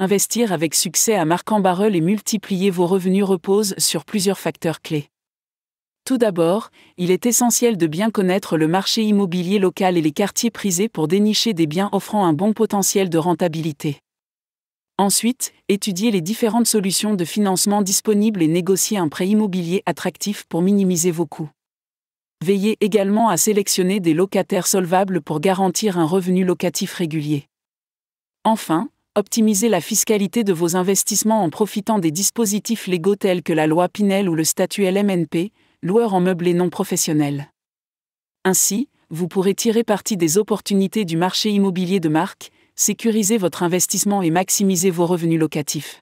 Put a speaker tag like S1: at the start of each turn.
S1: Investir avec succès à marc en et multiplier vos revenus repose sur plusieurs facteurs clés. Tout d'abord, il est essentiel de bien connaître le marché immobilier local et les quartiers prisés pour dénicher des biens offrant un bon potentiel de rentabilité. Ensuite, étudiez les différentes solutions de financement disponibles et négociez un prêt immobilier attractif pour minimiser vos coûts. Veillez également à sélectionner des locataires solvables pour garantir un revenu locatif régulier. Enfin, optimisez la fiscalité de vos investissements en profitant des dispositifs légaux tels que la loi Pinel ou le statut LMNP, loueur en meublé non professionnel. Ainsi, vous pourrez tirer parti des opportunités du marché immobilier de marque, sécuriser votre investissement et maximiser vos revenus locatifs.